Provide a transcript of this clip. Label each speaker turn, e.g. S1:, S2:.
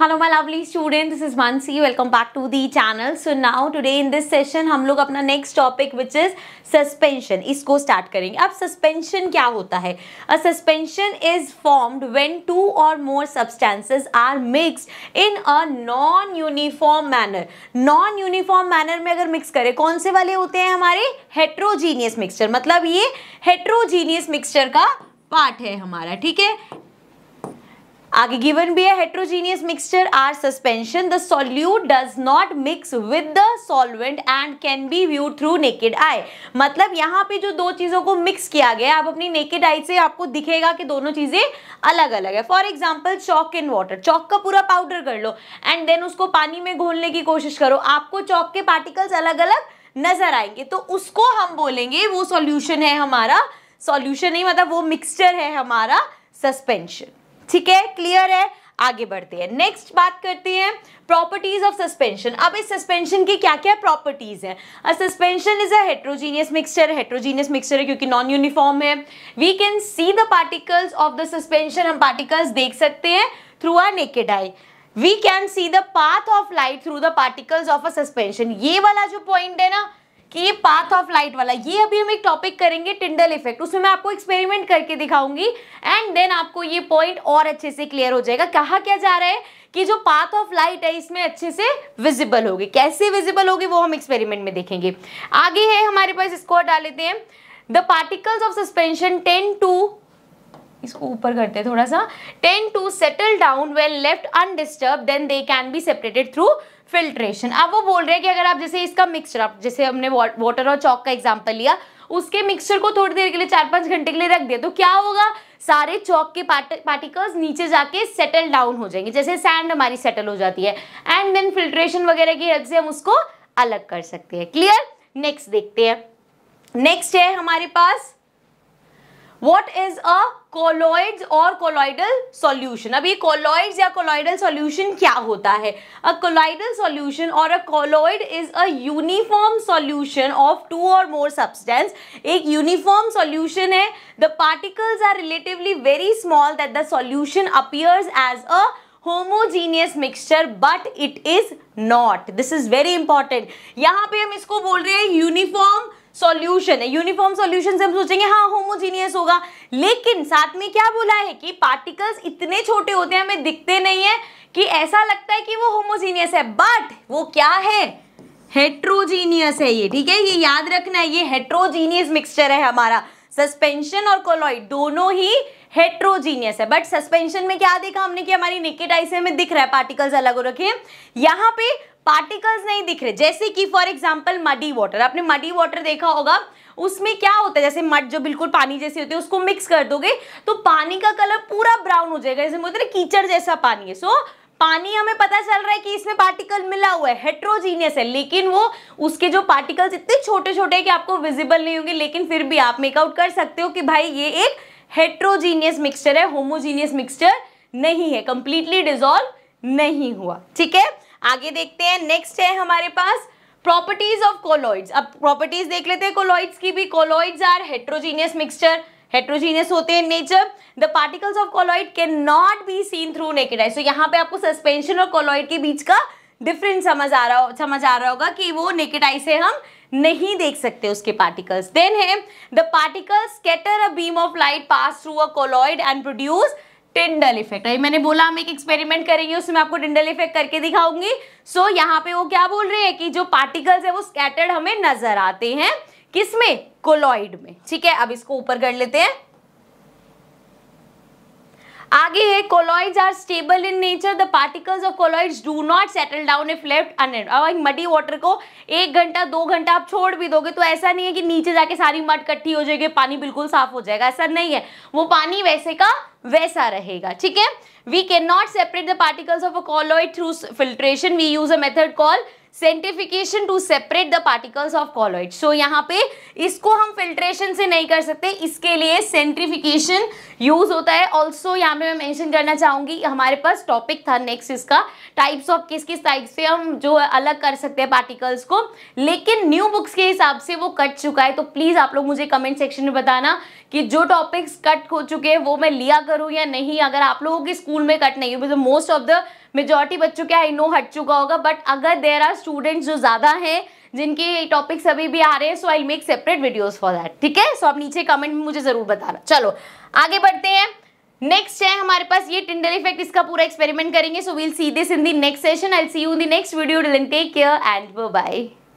S1: hello my lovely student this is Mansi welcome back to the channel so now today in this session हम लोग अपना next topic which is suspension इसको start करेंगे अब suspension क्या होता है a suspension is formed when two or more substances are mixed in a non uniform manner non uniform manner में अगर मिक्स करें कौन से वाले होते हैं हमारे हेट्रोजीनियस मिक्सचर मतलब ये हेट्रोजीनियस मिक्सचर का पार्ट है हमारा ठीक है आगे गिवन भी है heterogeneous mixture or suspension the solute does not mix with the solvent and can be view through naked eye मतलब यहाँ पे जो दो चीज़ों को मिक्स किया गया आप अपनी नेकेड आई से आपको दिखेगा कि दोनों चीज़ें अलग अलग है for example chalk in water chalk का पूरा पाउडर कर लो एंड देन उसको पानी में घोलने की कोशिश करो आपको चौक के पार्टिकल्स अलग अलग नजर आएंगे तो उसको हम बोलेंगे वो सॉल्यूशन है हमारा सॉल्यूशन नहीं मतलब वो मिक्सचर है हमारा सस्पेंशन ठीक है क्लियर है आगे बढ़ते हैं नेक्स्ट बात करते हैं प्रॉपर्टीज ऑफ सस्पेंशन अब इस सस्पेंशन की क्या क्या प्रॉपर्टीज हैं a suspension is a heterogeneous mixture heterogeneous mixture है क्योंकि नॉन यूनिफॉर्म है we can see the particles of the suspension हम पार्टिकल्स देख सकते हैं through our naked eye we can see the path of light through the particles of a suspension ये वाला जो पॉइंट है ना कि ये पाथ ऑफ लाइट वाला ये अभी हम एक टॉपिक करेंगे टिंडल इफेक्ट उसमें मैं आपको एक्सपेरिमेंट करके दिखाऊंगी एंड देन आपको ये पॉइंट और अच्छे से क्लियर हो जाएगा कहा क्या जा रहा है कि जो पाथ ऑफ लाइट है इसमें अच्छे से विजिबल होगी कैसे विजिबल होगी वो हम एक्सपेरिमेंट में देखेंगे आगे है हमारे पास इसको हटा लेते हैं the particles of suspension tend to इसको ऊपर करते हैं थोड़ा सा tend to settle down well left undisturbed then they can be separated through filtration अब वो बोल रहे हैं कि अगर आप जैसे इसका मिक्सचर आप जैसे हमने वाटर और चौक का एग्जाम्पल लिया उसके मिक्सचर को थोड़ी देर के लिए चार पाँच घंटे के लिए रख दिया तो क्या होगा सारे चौक के पार्टिकल्स नीचे जाके सेटल डाउन हो जाएंगे जैसे सैंड हमारी सेटल हो जाती है एंड देन फिल्ट्रेशन वगैरह की हेल्प से हम उसको अलग कर सकते हैं क्लियर नेक्स्ट देखते हैं नेक्स्ट है हमारे पास what is a colloids or colloidal solution अब ये कोलॉइड्स या कोलॉइडल सॉल्यूशन क्या होता है अ colloidal solution or a colloid is a uniform solution of two or more substance एक यूनिफॉर्म सॉल्यूशन है the particles are relatively very small that the solution appears as a homogeneous mixture but it is not this is very important यहाँ पे हम इसको बोल रहे हैं uniform solution है यूनिफॉर्म सॉल्यूशन से हम सोचेंगे हाँ होमोजीनियस होगा लेकिन साथ में क्या बोला है कि पार्टिकल्स इतने छोटे होते हैं हमें दिखते नहीं है कि ऐसा लगता है कि वो होमोजीनियस है बट वो क्या है हेट्रोजीनियस है ये ठीक है ये याद रखना है ये हेट्रोजीनियस मिक्सचर है हमारा सस्पेंशन और कोलॉइड दोनों ही हेट्रोजीनियस है बट सस्पेंशन में क्या देखा हमने कि हमारी निकेट से हमें दिख रहा है पार्टिकल्स अलग हो रखे हैं यहाँ पे पार्टिकल्स नहीं दिख रहे जैसे कि फॉर एग्जाम्पल मडी वाटर आपने मडी वाटर देखा होगा उसमें क्या होता है जैसे मट जो बिल्कुल पानी जैसी होती है उसको मिक्स कर दोगे तो पानी का कलर पूरा ब्राउन हो जाएगा जैसे बोलते कीचड़ जैसा पानी है सो पानी हमें पता चल रहा है कि इसमें पार्टिकल मिला हुआ है हेट्रोजीनियस है लेकिन वो उसके जो पार्टिकल्स इतने छोटे छोटे हैं कि आपको विजिबल नहीं होंगे लेकिन फिर भी आप मेकआउट कर सकते हो कि भाई ये एक हेट्रोजीनियस मिक्सचर है होमोजीनियस मिक्सचर नहीं है कंप्लीटली डिजोल्व नहीं हुआ ठीक है आगे देखते हैं नेक्स्ट है हमारे पास प्रॉपर्टीज ऑफ कोलॉइड्स अब प्रॉपर्टीज देख लेते हैं कोलॉइड्स की भी colloids are heterogeneous mixture heterogeneous होते हैं nature the particles of colloid can not be seen through naked eye so यहाँ पे आपको सस्पेंशन और कोलॉइड के बीच का डिफरेंस समझ आ रहा हो समझ आ रहा होगा कि वो नेकेड आई से हम नहीं देख सकते उसके पार्टिकल्स देन है the particles scatter a beam of light pass through a colloid and produce Tyndall effect अभी मैंने बोला हम एक एक्सपेरिमेंट करेंगे उसमें आपको टिंडल इफेक्ट करके दिखाऊंगी सो so, यहाँ पे वो क्या बोल रहे हैं कि जो पार्टिकल्स है वो स्कैटर्ड हमें नजर आते हैं किसमें कोलॉइड में ठीक है अब इसको ऊपर कर लेते हैं आगे है colloids are stable in nature the particles of colloids do not settle down if left unattended अब मडी वाटर को एक घंटा दो घंटा आप छोड़ भी दोगे तो ऐसा नहीं है कि नीचे जाके सारी मड इकट्ठी हो जाएगी पानी बिल्कुल साफ हो जाएगा ऐसा नहीं है वो पानी वैसे का वैसा रहेगा ठीक है we can not separate the particles of a colloid through filtration we use a method call centrifugation to separate the particles of colloid so यहाँ पे इसको हम फिल्ट्रेशन से नहीं कर सकते इसके लिए सेंट्रीफिकेशन यूज होता है ऑल्सो यहाँ पे मैं मैंशन करना चाहूंगी हमारे पास टॉपिक था नेक्स्ट इसका टाइप्स ऑफ किस किस टाइप से हम जो अलग कर सकते हैं पार्टिकल्स को लेकिन न्यू बुक्स के हिसाब से वो कट चुका है तो प्लीज़ आप लोग मुझे कमेंट सेक्शन में बताना कि जो टॉपिक्स कट हो चुके हैं वो मैं लिया करूँ या नहीं अगर आप लोगों के स्कूल में कट नहीं हुई मोस्ट ऑफ द मेजोरिटी बच्चों के आई नो हट चुका होगा बट अगर देर आर स्टूडेंट्स जो ज़्यादा हैं जिनके टॉपिक्स अभी भी आ रहे हैं so I make separate videos for that ठीक है सो आप नीचे कमेंट में मुझे ज़रूर बताना चलो आगे बढ़ते हैं नेक्स्ट है हमारे पास ये टिंडल इफेक्ट इसका पूरा एक्सपेरिमेंट करेंगे so we'll see this in the next session I see you in the next video take care and bye